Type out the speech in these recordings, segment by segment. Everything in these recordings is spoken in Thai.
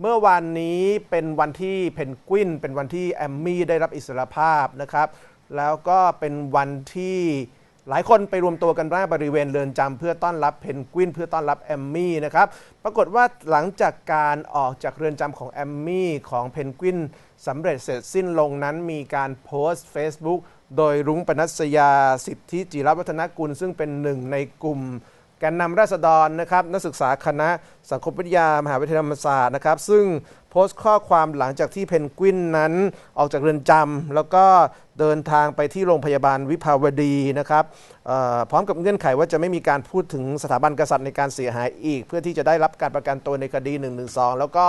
เมื่อวันนี้เป็นวันที่เพนกวินเป็นวันที่แอมมี่ได้รับอิสรภาพนะครับแล้วก็เป็นวันที่หลายคนไปรวมตัวกันร่้าบริเวณเรือนจำเพื่อต้อนรับเพนกวินเพื่อต้อนรับแอมมี่นะครับปรากฏว่าหลังจากการออกจากเรือนจำของแอมมี่ของเพนกวินสำเร็จเสร็จสิ้นลงนั้นมีการโพสต์ Facebook โดยรุ้งปนัสยาสิทธิจิรวัฒนกุลซึ่งเป็นหนึ่งในกลุ่มกนนำราษฎรนะครับนักศึกษาคณะสังคมวิทยามหาวิทยาลัยธรรมศาสตร์นะครับ ซึ่งโพสต์ข้อความหลังจากที่เพนกวินนั้นออกจากเรือนจำแล้วก็เดินทางไปที่โรงพยาบาลวิภาวดีนะครับพร้อมกับเงื่อนไขว่าจะไม่มีการพูดถึงสถาบันกษัตริย์ในการเสียหายอีก เพื่อที่จะได้รับการประกันตัวในคดี1นึแล้วก็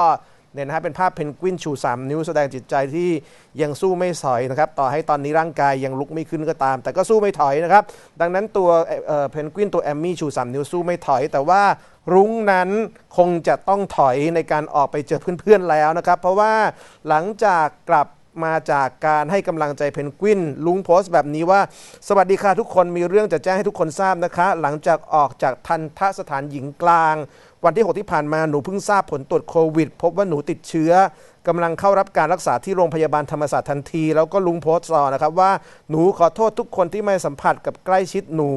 เนี่ยนะฮะเป็นภาพเพนกวินชู3 นิ้วแสดงจิตใจที่ยังสู้ไม่ถอยนะครับต่อให้ตอนนี้ร่างกายยังลุกไม่ขึ้นก็ตาม แต่ก็สู้ไม่ถอยนะครับดังนั้นตัวเพนกวินตัวแอมมี่ชู3 นิ้ว สู้ไม่ถอย แต่ว่ารุ้งนั้นคงจะต้องถอยในการออกไปเจอเพื่อน ๆ แล้วนะครับเพราะว่าหลังจากกลับมาจากการให้กำลังใจเพนกวินลุงโพสต์ แบบนี้ว่า สวัสดีค่ะทุกคนมีเรื่องจะแจ้งให้ทุกคนทราบนะคะ หลังจากออกจากทันทสถานหญิงกลาง วันที่6ที่ผ่านมาหนูเพิ่งทราบผลตรวจโควิด พบว่าหนูติดเชื้อกำลังเข้ารับการรักษาที่โรงพยาบาลธรรมศาสตร์ทันที แล้วก็ลุงโพสต์ต่อนะครับว่าหนูขอโทษทุกคนที่ไม่สัมผัสกับใกล้ชิดหนู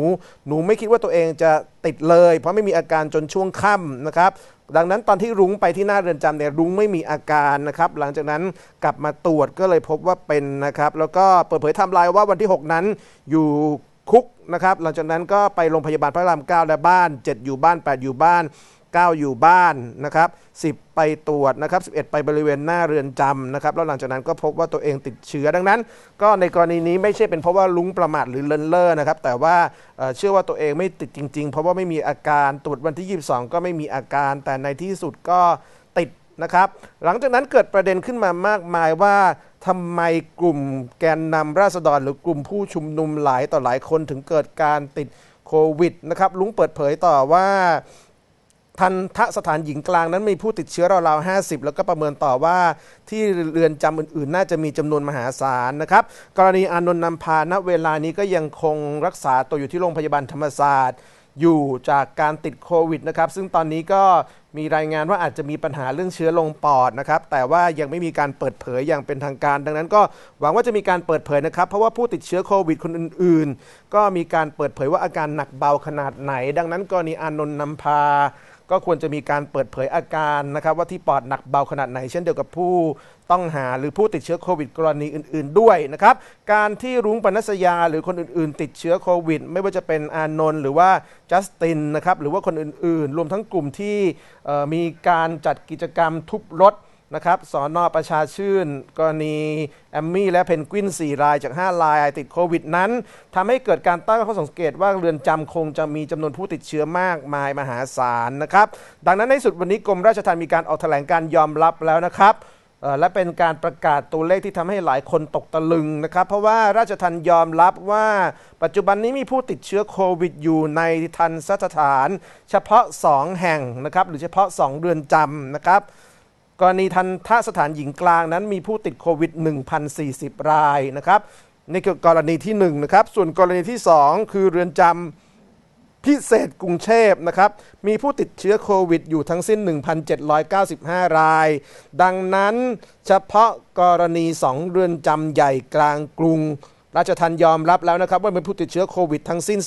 หนูไม่คิดว่าตัวเองจะติดเลย เพราะไม่มีอาการจนช่วงค่ำนะครับดังนั้นตอนที่รุ้งไปที่หน้าเรือนจำเนี่ยรุ้งไม่มีอาการนะครับหลังจากนั้นกลับมาตรวจก็เลยพบว่าเป็นนะครับ แล้วก็เปิดเผยทำลายว่าวันที่ 6 นั้นอยู่คุกนะครับหลังจากนั้นก็ไปโรงพยาบาลพระราม9และบ้าน 7 อยู่บ้าน8อยู่บ้าน9 อยู่บ้านนะครับ10 ไปตรวจนะครับ11 ไปบริเวณหน้าเรือนจำนะครับ แล้วหลังจากนั้นก็พบว่าตัวเองติดเชื้อ ดังนั้น ก็ในกรณีนี้ไม่ใช่เป็นเพราะว่าลุงประมาทหรือเลินเล่อนะครับ แต่ว่าเชื่อว่าตัวเองไม่ติดจริง ๆ เพราะว่าไม่มีอาการตรวจวันที่ 22 ก็ไม่มีอาการ แต่ในที่สุดก็ติดนะครับ หลังจากนั้นเกิดประเด็นขึ้นมามากมายว่าทำไมกลุ่มแกนนำราษฎรหรือกลุ่มผู้ชุมนุมหลายต่อหลายคนถึงเกิดการติดโควิดนะครับ ลุงเปิดเผยต่อว่าทันทสถานหญิงกลางนั้นมีผู้ติดเชื้อราวๆ50 แล้วก็ประเมินต่อว่าที่เรือนจำอื่นๆ น่าจะมีจำนวนมหาศาลนะครับ กรณีอนนท์นำพาณเวลานี้ก็ยังคงรักษาตัวอยู่ที่โรงพยาบาลธรรมศาสตร์ อยู่จากการติดโควิดนะครับซึ่งตอนนี้ก็มีรายงานว่าอาจจะมีปัญหาเรื่องเชื้อลงปอดนะครับ แต่ว่ายังไม่มีการเปิดเผยอย่างเป็นทางการ ดังนั้น ก็หวังว่าจะมีการเปิดเผยนะครับเพราะว่าผู้ติดเชื้อโควิดคนอื่นๆ ก็มีการเปิดเผยว่าอาการหนักเบาขนาดไหน ดังนั้นกรณีอานนท์นำพาก็ควรจะมีการเปิดเผยอาการนะครับ ว่าที่ปอดหนักเบาขนาดไหนเช่นเดียวกับผู้ต้องหาหรือผู้ติดเชื้อโควิดกรณีอื่นๆ ด้วยนะครับ การที่รุ้งปนัสยาหรือคนอื่นๆ ติดเชื้อโควิดไม่ว่าจะเป็นอานนท์หรือว่าจัสตินนะครับหรือว่าคนอื่นๆรวมทั้งกลุ่มที่มีการจัดกิจกรรมทุบรถนะครับสอนอประชาชื่นกรณีแอมมี่และเพนกวิน4รายจาก5ราย ติดโควิดนั้น ทำให้เกิดการตั้งข้อสังเกตว่าเรือนจำคงจะมีจำนวนผู้ติดเชื้อมากมายมหาศาลนะครับ ดังนั้นในสุดวันนี้กรมราชธรรมมีการออกแถลงการยอมรับแล้วนะครับ และเป็นการประกาศตัวเลขที่ทำให้หลายคนตกตะลึงนะครับ เพราะว่าราชทันยอมรับว่าปัจจุบันนี้มีผู้ติดเชื้อโควิดอยู่ในทันสถาน เฉพาะ 2 แห่งนะครับ หรือเฉพาะ 2เรือนจำนะครับกรณีทันทสถานหญิงกลางนั้นมีผู้ติดโควิด1,040รายนะครับนี่คือกรณีที่1นะครับส่วนกรณีที่ 2 คือเรือนจำพิเศษกรุงเทพนะครับมีผู้ติดเชื้อโควิดอยู่ทั้งสิ้น 1,795 ราย ดังนั้นเฉพาะกรณี 2 เรือนจำใหญ่กลางกรุงราชทันยอมรับแล้วนะครับว่ามีผู้ติดเชื้อโควิดทั้งสิ้น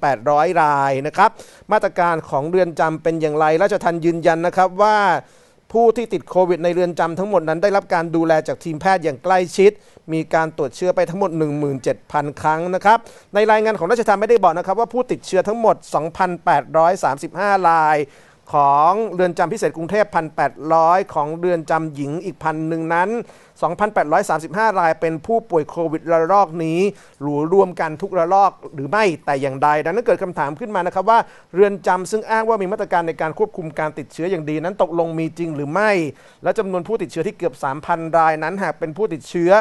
2,800 รายนะครับ มาตรการของเรือนจำเป็นอย่างไร ราชทันยืนยันนะครับว่าผู้ที่ติดโควิดในเรือนจำทั้งหมดนั้น ได้รับการดูแลจากทีมแพทย์อย่างใกล้ชิด มีการตรวจเชื้อไปทั้งหมด 17,000 ครั้งนะครับ ในรายงานของราชธรรมไม่ได้บอกนะครับ ว่าผู้ติดเชื้อทั้งหมด 2,835 รายของเรือนจำพิเศษกรุงเทพ1,800 ของเรือนจำหญิงอีกพันหนึ่งนั้น 2,835 รายเป็นผู้ป่วยโควิดระลอกนี้ หรือรวมกันทุกระลอกหรือไม่แต่อย่างใดดังนั้นเกิดคำถามขึ้นมานะครับว่าเรือนจำซึ่งอ้างว่ามีมาตรการในการควบคุมการติดเชื้ออย่างดี นั้นตกลงมีจริงหรือไม่ และจำนวนผู้ติดเชื้อที่เกือบ3,000รายนั้นหากเป็นผู้ติดเชื้อ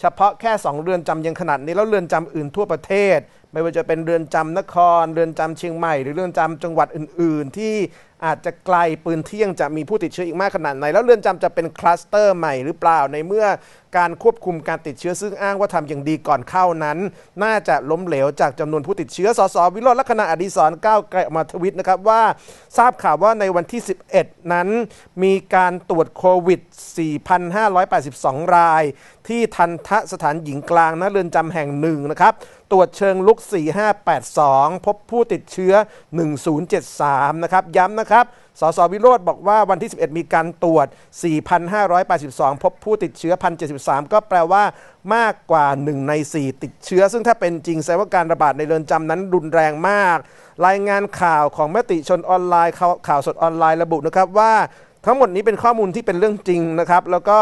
เฉพาะแค่2เรือนจำยังขนาดนี้แล้วเรือนจำอื่นทั่วประเทศไม่ว่าจะเป็นเรือนจำนคร เรือนจำเชียงใหม่หรือเรือนจำจังหวัดอื่น ๆ ที่อาจจะไกลปืนเที่ยงจะมีผู้ติดเชื้ออีกมากขนาดไหนแล้วเรือนจำจะเป็นคลัสเตอร์ใหม่หรือเปล่า ในเมื่อการควบคุมการติดเชื้อซึ่งอ้างว่าทำอย่างดีก่อนเข้านั้น น่าจะล้มเหลวจากจำนวนผู้ติดเชื้อสสวิโรจน์ลักษณะอดีศรก้าวไกลออกมาทวิตนะครับว่าทราบข่าวว่าในวันที่ 11 นั้นมีการตรวจโควิด4,582 ราย ที่ทันทะสถานหญิงกลางะเรือนจำแห่งหนึ่งนะครับตรวจเชิงลุก 4582 พบผู้ติดเชื้อ 1073 นะครับ ย้ำนะครับ สสวิโรธบอกว่าวันที่ 11 มีการตรวจ 4,582 พบผู้ติดเชื้อ 1,073 ก็แปลว่ามากกว่า 1 ใน 4 ติดเชื้อ ซึ่งถ้าเป็นจริงแสดงว่าการระบาดในเรือนจำนั้นรุนแรงมาก รายงานข่าวของมติชนออนไลน์ข่าวสดออนไลน์ระบุนะครับว่าทั้งหมดนี้เป็นข้อมูลที่เป็นเรื่องจริงนะครับ แล้วก็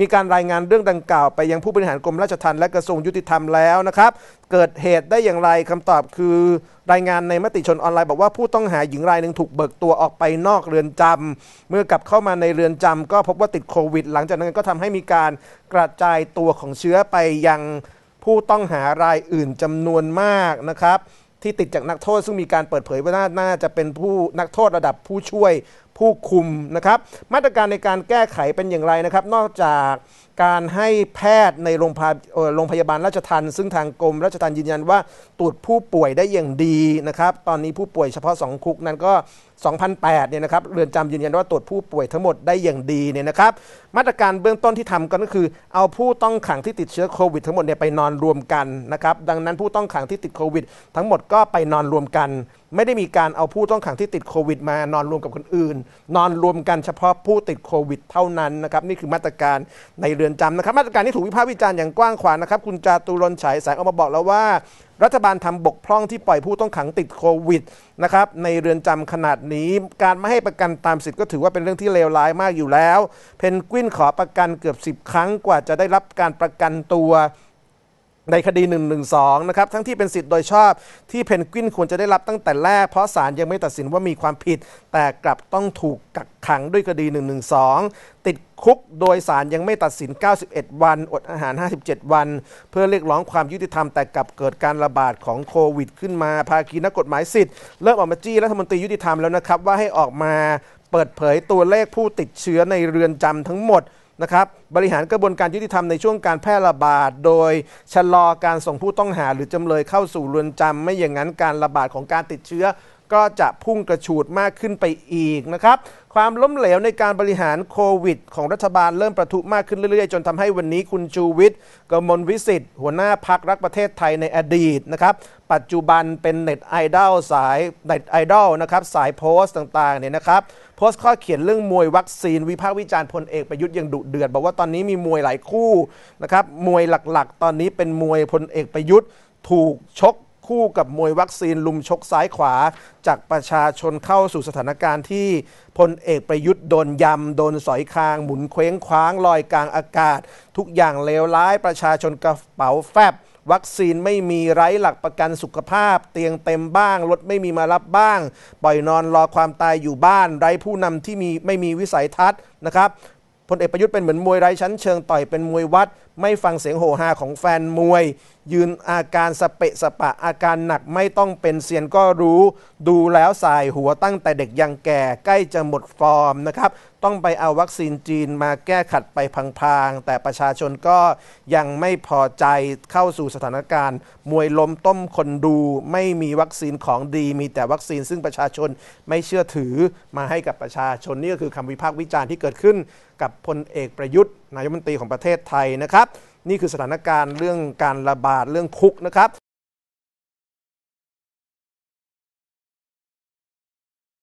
มีการรายงานเรื่องดังกล่าวไป ยังผู้บริหารกรมราชทัณฑ์และกระทรวงยุติธรรมแล้วนะครับ เกิดเหตุได้อย่างไรคำตอบคือ รายงานในมติชนออนไลน์ บอกว่าผู้ต้องหาหญิงรายหนึ่งถูกเบิกตัวออกไปนอกเรือนจำ เมื่อกลับเข้ามาในเรือนจำก็พบว่าติดโควิดหลังจากนั้นก็ทำให้มีการกระจายตัวของเชื้อไปยังผู้ต้องหารายอื่นจำนวนมากนะครับ ที่ติดจากนักโทษซึ่งมีการเปิดเผยว่าน่าจะเป็นผู้นักโทษระดับผู้ช่วยผู้คุมนะครับมาตรการในการแก้ไขเป็นอย่างไรนะครับนอกจากการให้แพทย์ในโรงพยาโรงพยาบาลราชทันซึ่งทางกรมราชทันยืนยันว่าตรวจผู้ป่วยได้อย่างดีนะครับตอนนี้ผู้ป่วยเฉพาะ 2 คุกนั้นก็ 2008เนี่ยนะครับเรือนจำยืนยันว่าตรวจผู้ป่วยทั้งหมดได้อย่างดีเนี่ยนะครับ มาตรการเบื้องต้นที่ทำก็คือ เอาผู้ต้องขังที่ติดเชื้อโควิด ทั้งหมดเนี่ยไปนอนรวมกันนะครับดังนั้นผู้ต้องขังที่ติดโควิดทั้งหมดก็ไปนอนรวมกันไม่ได้มีการเอาผู้ต้องขังที่ติดโควิดมานอนรวมกับคนอื่น นอนรวมกันเฉพาะผู้ติดโควิดเท่านั้นนะครับนี่คือมาตรการในเรือนจำนะครับ มาตรการที่ถูกวิพากษ์วิจารณ์อย่างกว้างขวางนะครับคุณจาตุรนฉายแสงออกมาบอกแล้วว่ารัฐบาลทำบกพร่องที่ปล่อยผู้ต้องขังติดโควิดนะครับในเรือนจำขนาดนี้ การไม่ให้ประกันตามสิทธิ์ก็ถือว่าเป็นเรื่องที่เลวร้ายมากอยู่แล้วเพนกวินขอประกันเกือบ10ครั้งกว่าจะได้รับการประกันตัวในคดี 112 นะครับ ทั้งที่เป็นสิทธิ์โดยชอบ ที่เพนกวินควรจะได้รับตั้งแต่แรก เพราะศาลยังไม่ตัดสินว่ามีความผิด แต่กลับต้องถูกกักขังด้วยคดี 112 ติดคุกโดยศาลยังไม่ตัดสิน 91 วัน อดอาหาร 57 วัน เพื่อเรียกร้องความยุติธรรม แต่กลับเกิดการระบาดของโควิดขึ้นมาภาคีนักกฎหมายสิทธิ์เริ่มออกมาจี้รัฐมนตรียุติธรรมแล้วนะครับว่าให้ออกมาเปิดเผยตัวเลขผู้ติดเชื้อในเรือนจำทั้งหมดนะครับบริหารกระบวนการยุติธรรมในช่วงการแพร่ระบาด โดยชะลอการส่งผู้ต้องหาหรือจำเลยเข้าสู่เรือนจำไม่อย่างนั้นการระบาดของการติดเชื้อก็จะพุ่งกระฉูดมากขึ้นไปอีกนะครับ ความล้มเหลวในการบริหารโควิดของรัฐบาลเริ่มประทุมากขึ้นเรื่อยๆ จนทำให้วันนี้คุณชูวิทย์กมลวิสิทธิ์หัวหน้าพักรักประเทศไทยในอดีตนะครับปัจจุบันเป็นเน็ตไอดอลสายเน็ตไอดอลนะครับสายโพสต์ต่างๆเนี่ยนะครับโพสต์ข้อเขียนเรื่องมวยวัคซีน วิพากษ์วิจารณ์พลเอกประยุทธ์ยังดุเดือด บอกว่าตอนนี้มีมวยหลายคู่นะครับมวยหลักๆ ตอนนี้เป็นมวยพลเอกประยุทธ์ถูกชกคู่กับมวยวัคซีนลุมชกซ้ายขวาจากประชาชนเข้าสู่สถานการณ์ที่ พลเอกประยุทธ์โดนยำ โดนสอยคาง หมุนเคว้ง คว้างลอยกลางอากาศ ทุกอย่างเลวร้ายประชาชนกระเป๋าแฟบ วัคซีนไม่มีไร้หลักประกันสุขภาพ เตียงเต็มบ้างรถไม่มีมารับบ้างปล่อยนอนรอความตายอยู่บ้าน ไร้ผู้นำที่มีไม่มีวิสัยทัศน์นะครับพลเอกประยุทธ์เป็นเหมือนมวยไร้ชั้นเชิงต่อยเป็นมวยวัดไม่ฟังเสียงโหฮาของแฟนมวย ยืนอาการสเปะสปะอาการหนักไม่ต้องเป็นเซียนก็รู้ ดูแล้วสายหัวตั้งแต่เด็กยังแก่ใกล้จะหมดฟอร์มนะครับ ต้องไปเอาวัคซีนจีนมาแก้ขัดไปพังๆ แต่ประชาชนก็ยังไม่พอใจเข้าสู่สถานการณ์ มวยล้มต้มคนดู ไม่มีวัคซีนของดีมีแต่วัคซีนซึ่งประชาชนไม่เชื่อถือมาให้กับประชาชนนี่ก็คือคำวิพากษ์วิจารณ์ที่เกิดขึ้นกับพลเอกประยุทธ์นายกมนตรีของประเทศไทยนะครับ นี่คือสถานการณ์เรื่องการระบาด เรื่องคุกนะครับ